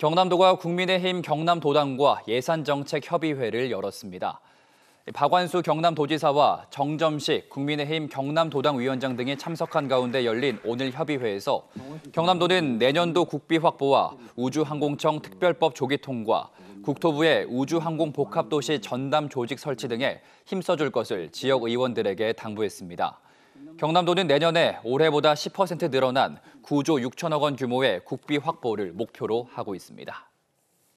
경남도가 국민의힘 경남도당과 예산정책협의회를 열었습니다. 박완수 경남도지사와 정점식 국민의힘 경남도당 위원장 등이 참석한 가운데 열린 오늘 협의회에서 경남도는 내년도 국비 확보와 우주항공청 특별법 조기 통과, 국토부의 우주항공 복합도시 전담 조직 설치 등에 힘써줄 것을 지역 의원들에게 당부했습니다. 경남도는 내년에 올해보다 10% 늘어난 9조 6천억 원 규모의 국비 확보를 목표로 하고 있습니다.